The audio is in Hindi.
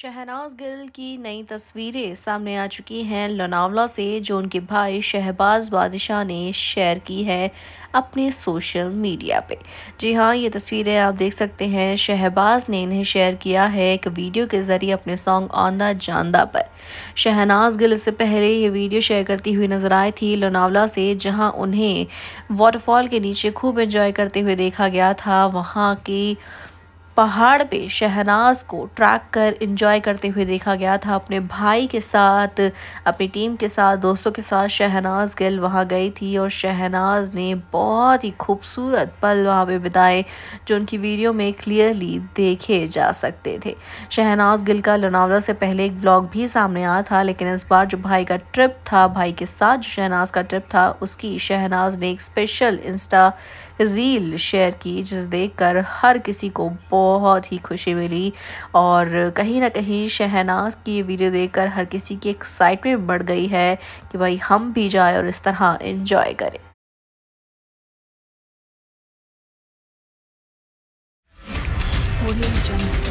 शहनाज गिल की नई तस्वीरें सामने आ चुकी हैं लोनावला से जो उनके भाई शहबाज बादशाह ने शेयर की है अपने सोशल मीडिया पे जी हाँ ये तस्वीरें आप देख सकते हैं शहबाज ने इन्हें शेयर किया है एक वीडियो के ज़रिए अपने सॉन्ग आंदा जानदा पर शहनाज गिल से पहले ये वीडियो शेयर करती हुई नज़र आई थी लोनावला से जहाँ उन्हें वाटरफॉल के नीचे खूब इंजॉय करते हुए देखा गया था वहाँ की पहाड़ पे शहनाज को ट्रैक कर इंजॉय करते हुए देखा गया था अपने भाई के साथ अपनी टीम के साथ दोस्तों के साथ शहनाज गिल वहाँ गई थी और शहनाज ने बहुत ही खूबसूरत पल वहाँ पे बिताए जो उनकी वीडियो में क्लियरली देखे जा सकते थे शहनाज गिल का लोनावला से पहले एक ब्लॉग भी सामने आया था लेकिन इस बार जो भाई का ट्रिप था भाई के साथ जो शहनाज का ट्रिप था उसकी शहनाज ने एक स्पेशल इंस्टा रील शेयर की जिस देखकर हर किसी को बहुत बहुत ही खुशी मिली और कहीं ना कहीं शहनाज की ये वीडियो देखकर हर किसी की एक्साइटमेंट बढ़ गई है कि भाई हम भी जाए और इस तरह इन्जॉय करें